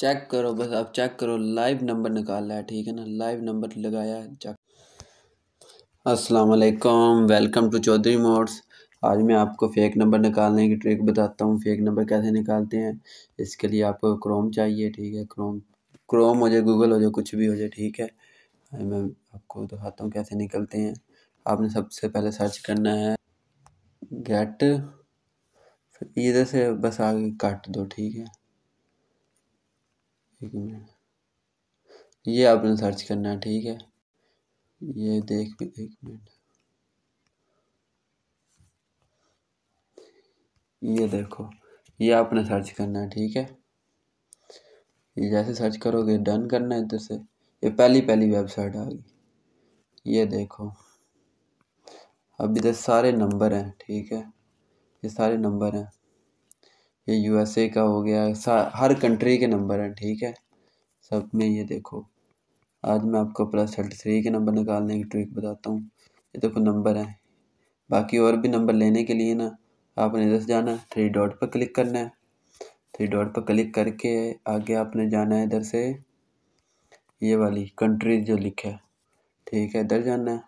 check करो बस अब चेक करो लाइव नंबर निकाला है ठीक है ना लाइव नंबर लगाया है चेक अस्सलाम वालेकुम वेलकम टू चौधरी मोड्स आज मैं आपको फेक नंबर निकालने की ट्रिक बताता हूँ फेक नंबर कैसे निकालते हैं इसके लिए आपको क्रोम चाहिए ठीक है क्रोम क्रोम हो जाए गूगल हो जाए कुछ भी हो जाए ठीक है मैं आपको दिखाता हूँ कैसे निकलते हैं आपने सबसे पहले सर्च करना है गेट इधर से बस आगे काट दो ठीक है एक मिनट ये आपने सर्च करना है ठीक है ये देख एक मिनट ये देखो ये आपने सर्च करना है ठीक है ये जैसे सर्च करोगे डन करना है इधर से ये पहली पहली वेबसाइट आ गई ये देखो अब इधर सारे नंबर हैं ठीक है ये सारे नंबर हैं ये यूएसए का हो गया हर कंट्री के नंबर हैं ठीक है सब में ये देखो आज मैं आपको प्लस थर्टी थ्री के नंबर निकालने की ट्रिक बताता हूँ ये देखो नंबर हैं बाकी और भी नंबर लेने के लिए ना आपने इधर से जाना है थ्री डॉट पर क्लिक करना है थ्री डॉट पर क्लिक करके आगे आपने जाना है इधर से ये वाली कंट्री जो लिखा है ठीक है इधर जाना है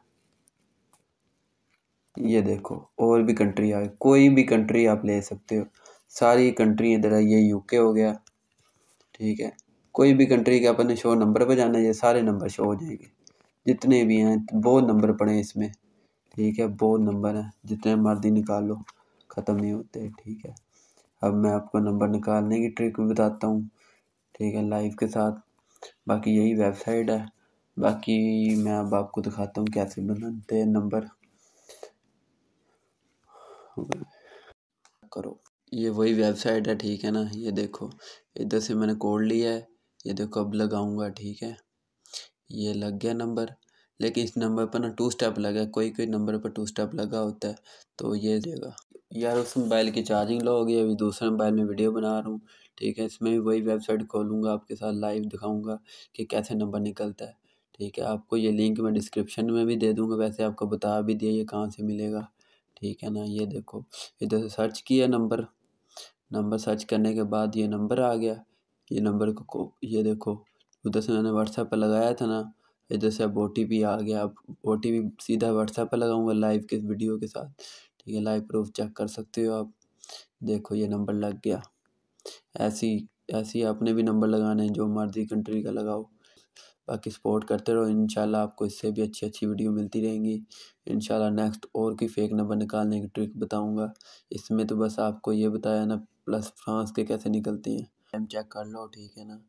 ये देखो और भी कंट्री आ कोई भी कंट्री आप ले सकते हो सारी कंट्री इधर है ये यूके हो गया ठीक है कोई भी कंट्री के अपन शो नंबर पर जाना है सारे नंबर शो हो जाएंगे जितने भी हैं बहुत नंबर पड़े हैं इसमें ठीक है बहुत नंबर हैं जितने मर्जी निकाल लो ख़त्म नहीं होते ठीक है अब मैं आपको नंबर निकालने की ट्रिक भी बताता हूँ ठीक है लाइव के साथ बाकी यही वेबसाइट है बाकी मैं अब आपको दिखाता हूँ कैसे बनाते हैं नंबर करो ये वही वेबसाइट है ठीक है ना ये देखो इधर से मैंने कोड लिया है ये देखो अब लगाऊंगा ठीक है ये लग गया नंबर लेकिन इस नंबर पर ना टू स्टेप लगा कोई कोई नंबर पर टू स्टेप लगा होता है तो ये देगा यार उस मोबाइल की चार्जिंग लो होगी अभी दूसरे मोबाइल में वीडियो बना रहा हूँ ठीक है इसमें भी वही वेबसाइट खोलूँगा आपके साथ लाइव दिखाऊँगा कि कैसे नंबर निकलता है ठीक है आपको ये लिंक मैं डिस्क्रिप्शन में भी दे दूँगा वैसे आपको बता भी दिया ये कहाँ से मिलेगा ठीक है ना ये देखो इधर से सर्च किया नंबर नंबर सर्च करने के बाद ये नंबर आ गया ये नंबर को ये देखो उधर से मैंने व्हाट्सएप पर लगाया था ना इधर से अब ओ आ गया अब ओ सीधा व्हाट्सएप पर लगाऊंगा लाइव के वीडियो के साथ ठीक है लाइव प्रूफ चेक कर सकते हो आप देखो ये नंबर लग गया ऐसी ऐसी आपने भी नंबर लगाने हैं जो मर्जी कंट्री का लगाओ बाकी सपोर्ट करते रहो इन आपको इससे भी अच्छी अच्छी वीडियो मिलती रहेंगी इन नेक्स्ट और की फेक नंबर निकालने की ट्रिक बताऊँगा इसमें तो बस आपको ये बताया ना प्लस फ्रांस के कैसे निकलती हैं टाइम चेक कर लो ठीक है ना